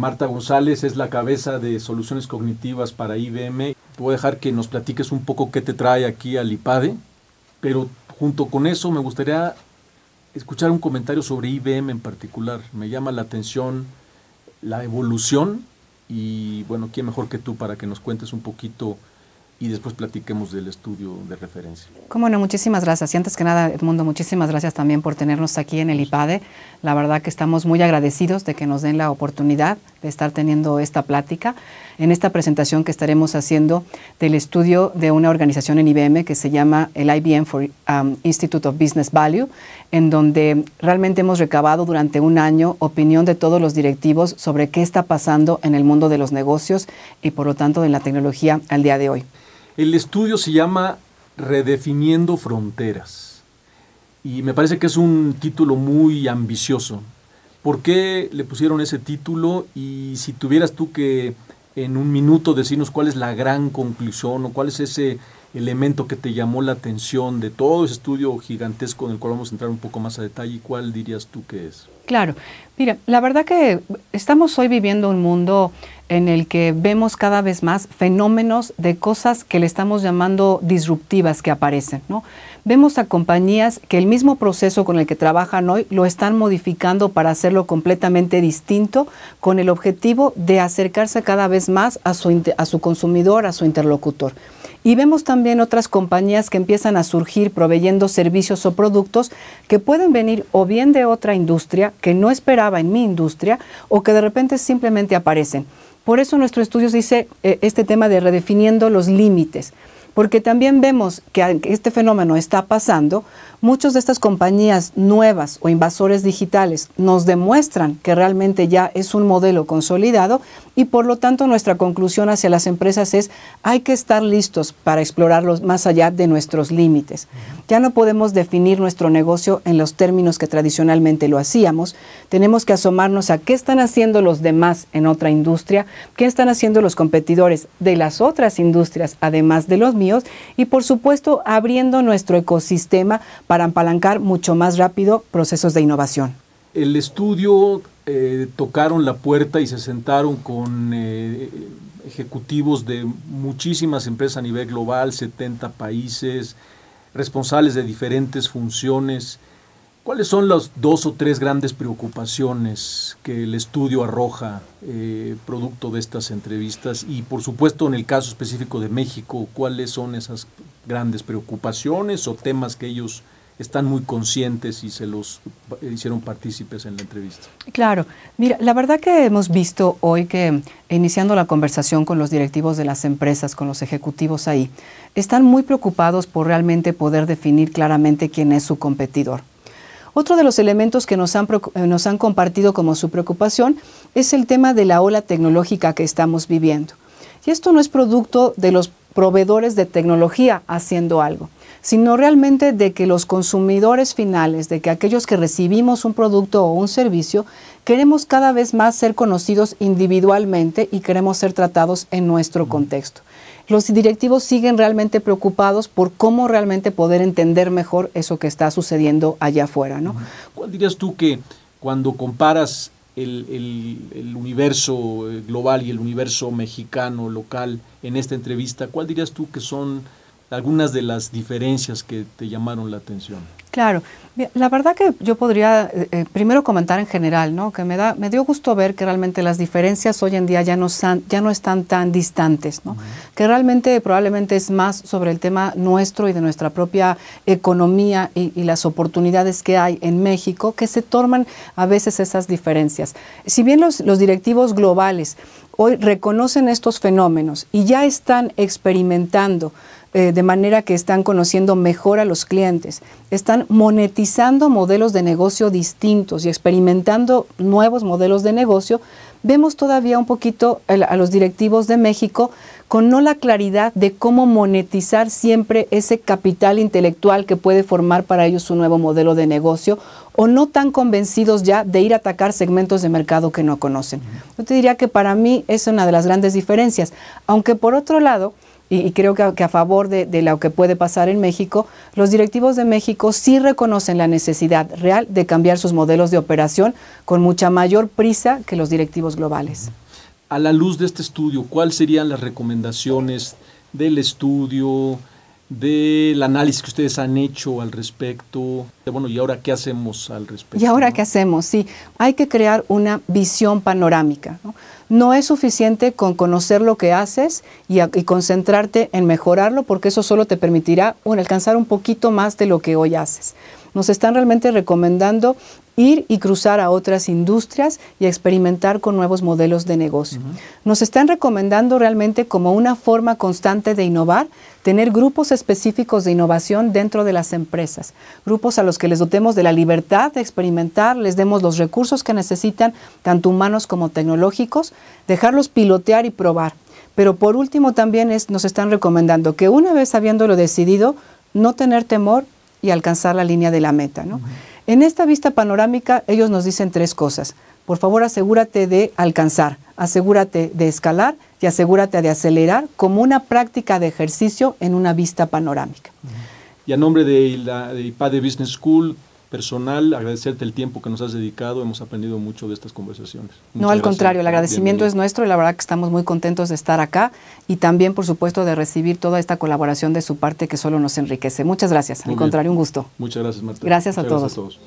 Marta González es la cabeza de soluciones cognitivas para IBM. Puedo voy a dejar que nos platiques un poco qué te trae aquí al IPADE, pero junto con eso me gustaría escuchar un comentario sobre IBM en particular. Me llama la atención la evolución y bueno, ¿quién mejor que tú para que nos cuentes un poquito y después platiquemos del estudio de referencia. Cómo no, muchísimas gracias. Y antes que nada, Edmundo, muchísimas gracias también por tenernos aquí en el IPADE. La verdad que estamos muy agradecidos de que nos den la oportunidad de estar teniendo esta plática en esta presentación que estaremos haciendo del estudio de una organización en IBM que se llama el IBM for, um, Institute of Business Value, en donde realmente hemos recabado durante un año opinión de todos los directivos sobre qué está pasando en el mundo de los negocios y por lo tanto en la tecnología al día de hoy. El estudio se llama Redefiniendo Fronteras y me parece que es un título muy ambicioso ¿Por qué le pusieron ese título? Y si tuvieras tú que en un minuto decirnos cuál es la gran conclusión o cuál es ese elemento que te llamó la atención de todo ese estudio gigantesco en el cual vamos a entrar un poco más a detalle? cuál dirías tú que es? Claro, mira, la verdad que estamos hoy viviendo un mundo en el que vemos cada vez más fenómenos de cosas que le estamos llamando disruptivas que aparecen, ¿no? Vemos a compañías que el mismo proceso con el que trabajan hoy lo están modificando para hacerlo completamente distinto con el objetivo de acercarse cada vez más a su, a su consumidor, a su interlocutor. Y vemos también otras compañías que empiezan a surgir proveyendo servicios o productos que pueden venir o bien de otra industria que no esperaba en mi industria o que de repente simplemente aparecen. Por eso nuestro estudio dice eh, este tema de redefiniendo los límites porque también vemos que este fenómeno está pasando, muchas de estas compañías nuevas o invasores digitales nos demuestran que realmente ya es un modelo consolidado y por lo tanto nuestra conclusión hacia las empresas es hay que estar listos para explorarlos más allá de nuestros límites. Ya no podemos definir nuestro negocio en los términos que tradicionalmente lo hacíamos, tenemos que asomarnos a qué están haciendo los demás en otra industria, qué están haciendo los competidores de las otras industrias además de los mismos? y por supuesto abriendo nuestro ecosistema para apalancar mucho más rápido procesos de innovación. El estudio eh, tocaron la puerta y se sentaron con eh, ejecutivos de muchísimas empresas a nivel global, 70 países, responsables de diferentes funciones ¿Cuáles son las dos o tres grandes preocupaciones que el estudio arroja eh, producto de estas entrevistas? Y por supuesto, en el caso específico de México, ¿cuáles son esas grandes preocupaciones o temas que ellos están muy conscientes y se los hicieron partícipes en la entrevista. Claro, mira, la verdad que hemos visto hoy que iniciando la conversación con los directivos de las empresas, con los ejecutivos ahí, están muy preocupados por realmente poder definir claramente quién es su competidor. Otro de los elementos que nos han, eh, nos han compartido como su preocupación es el tema de la ola tecnológica que estamos viviendo. Y esto no es producto de los proveedores de tecnología haciendo algo, sino realmente de que los consumidores finales, de que aquellos que recibimos un producto o un servicio, queremos cada vez más ser conocidos individualmente y queremos ser tratados en nuestro contexto los directivos siguen realmente preocupados por cómo realmente poder entender mejor eso que está sucediendo allá afuera. ¿no? ¿Cuál dirías tú que cuando comparas el, el, universo eh, global y el universo mexicano local en esta entrevista, ¿cuál dirías tú que son algunas de las diferencias que te llamaron la atención? Claro. La verdad que yo podría eh, eh, primero comentar en general, ¿no? Que me da, me dio gusto ver que realmente las diferencias hoy en día ya no, ya no están tan distantes, ¿no? Que realmente probablemente es más sobre el tema nuestro y de nuestra propia economía y, las oportunidades que hay en México que se toman a veces esas diferencias. Si bien los, directivos globales hoy reconocen estos fenómenos y ya están experimentando eh, de manera que están conociendo mejor a los clientes, están monetizando modelos de negocio distintos y experimentando nuevos modelos de negocio, vemos todavía un poquito a los directivos de México con no la claridad de cómo monetizar siempre ese capital intelectual que puede formar para ellos un nuevo modelo de negocio o no tan convencidos ya de ir a atacar segmentos de mercado que no conocen. Yo te diría que para mí es una de las grandes diferencias, aunque por otro lado, y, creo que, a, favor de lo que puede pasar en México, los directivos de México sí reconocen la necesidad real de cambiar sus modelos de operación con mucha mayor prisa que los directivos globales. A la luz de este estudio, ¿cuáles serían las recomendaciones del estudio? del análisis que ustedes han hecho al respecto. Bueno, ¿y ahora qué hacemos al respecto? ¿Y ahora qué hacemos? Sí, hay que crear una visión panorámica. No, es suficiente con conocer lo que haces y, concentrarte en mejorarlo, porque eso solo te permitirá alcanzar un poquito más de lo que hoy haces. Nos están realmente recomendando ir y cruzar a otras industrias y experimentar con nuevos modelos de negocio. Nos están recomendando realmente como una forma constante de innovar, tener grupos específicos de innovación dentro de las empresas, grupos a los que les dotemos de la libertad de experimentar, les demos los recursos que necesitan, tanto humanos como tecnológicos, dejarlos pilotear y probar. Pero por último también nos están recomendando que una vez habiéndolo decidido, no tener temor y alcanzar la línea de la meta. ¿no? En esta vista panorámica ellos nos dicen tres cosas. Por favor, asegúrate de alcanzar, asegúrate de escalar y asegúrate de acelerar como una práctica de ejercicio en una vista panorámica. Y a nombre de la de Business School, personal, agradecerte el tiempo que nos has dedicado, hemos aprendido mucho de estas conversaciones. no, al contrario, el agradecimiento es nuestro y la verdad que estamos muy contentos de estar acá y también, por supuesto, de recibir toda esta colaboración de su parte que solo nos enriquece. Muchas gracias, al contrario, un gusto. Muchas gracias, Marta. Gracias a todos.